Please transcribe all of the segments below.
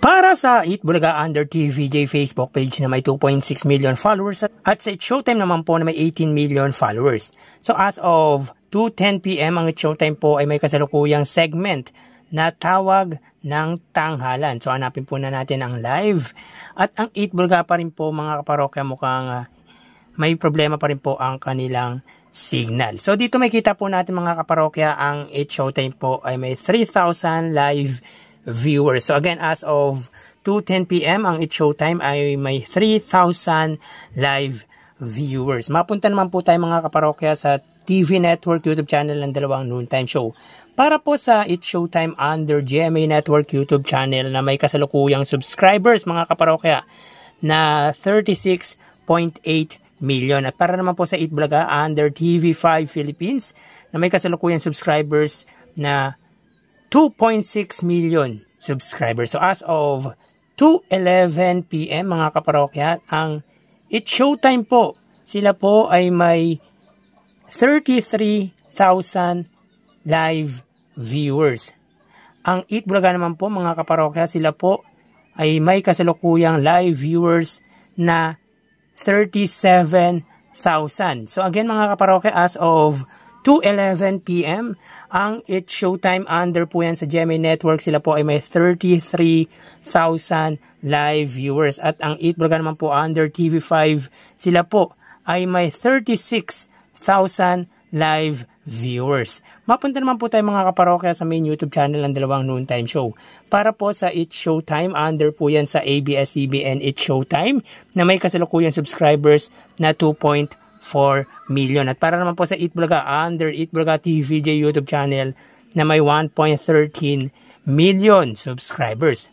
Para sa Itbulaga Under TVJ Facebook page na may 2.6 million followers at sa It Showtime naman po na may 18 million followers. So as of 2.10pm ang It Showtime po ay may kasalukuyang segment na tawag ng tanghalan. So hanapin po na natin ang live. At ang Bulaga pa rin po mga kaparokya mukhang ah, may problema pa rin po ang kanilang signal. So dito may kita po natin mga kaparokya ang It Showtime po ay may 3,000 live viewers. So again, as of 2.10pm, ang it showtime ay may 3,000 live viewers. Mapunta naman po tayo mga kaparokya sa TV Network YouTube channel ng dalawang noontime show. Para po sa It Showtime under GMA Network YouTube channel na may kasalukuyang subscribers mga kaparokya na 36.8 million. At para naman po sa It Blaga under TV5 Philippines na may kasalukuyang subscribers na 2.6 million subscribers. So as of 2.11 p.m. mga kaparokya, ang It's Showtime po. Sila po ay may 33,000 live viewers. Ang 8 Bulaga naman po mga kaparokya, sila po ay may kasalukuyang live viewers na 37,000. So again mga kaparokya, as of 2.11 p.m., ang It's Showtime under po yan sa GMA Network. Sila po ay may 33,000 live viewers. At ang Eat Bulaga naman po under TV5, sila po ay may 36,000 live viewers. Mapunta naman po tayo mga kaparokya sa main YouTube channel ng dalawang noontime show. Para po sa It's Showtime, under po yan sa ABS-CBN It's Showtime na may kasalukuyang subscribers na 2.5 4 million. At para naman po sa Itbulaga, under Itbulaga TVJ YouTube channel na may 1.13 million subscribers.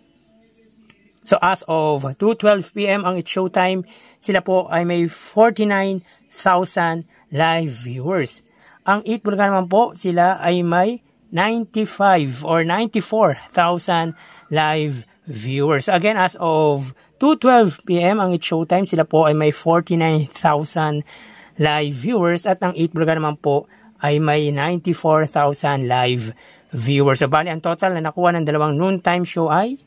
So as of 2.12pm ang It Showtime, sila po ay may 49,000 live viewers. Ang Itbulaga naman po, sila ay may 95 or 94,000 live viewers. Again, as of 2.12pm, ang It Showtime, sila po ay may 49,000 live viewers at ang 8 vlogger naman po ay may 94,000 live viewers. So bali ang total na nakuha ng dalawang noontime show ay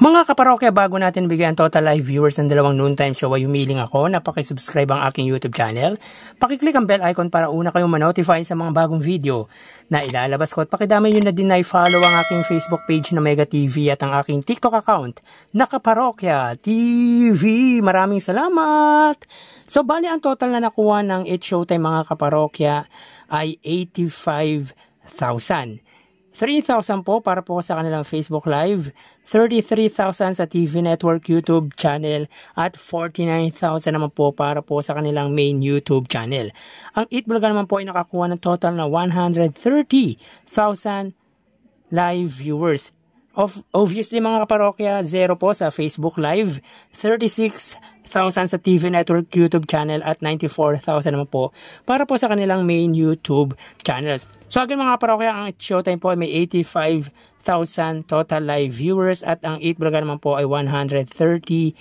mga kaparokya, bago natin bigyan total live viewers ng dalawang noontime show ay humiling ako na pakisubscribe ang aking YouTube channel. Pakiclick ang bell icon para una kayong manotify sa mga bagong video na ilalabas ko at pakidami yun na deny follow ang aking Facebook page na Mega TV at ang aking TikTok account na Kaparokya TV. Maraming salamat! So bali ang total na nakuha ng 8 showtime mga kaparokya ay 85,000. 3,000 po para po sa kanilang Facebook Live, 33,000 sa TV Network YouTube channel, at 49,000 naman po para po sa kanilang main YouTube channel. Ang Itbulaga naman po ay nakakuha ng total na 130,000 live viewers Of, obviously mga kaparokya, zero po sa Facebook Live, 36,000 sa TV Network YouTube channel at 94,000 naman po para po sa kanilang main YouTube channel. So again mga kaparokya, ang showtime po ay may 85,000 total live viewers at ang 8 Bulaga naman po ay 130,000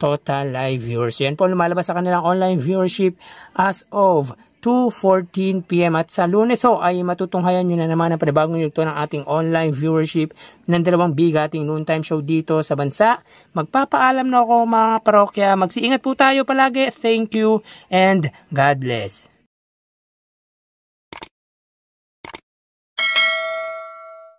total live viewers. So yan po lumalabas sa kanilang online viewership as of 2.14 p.m. At sa lunes ho ay matutunghayan nyo na naman ang panibagong yugto ng ating online viewership ng dalawang bigating noontime show dito sa bansa. Magpapaalam na ako mga parokya. Magsiingat po tayo palagi. Thank you and God bless.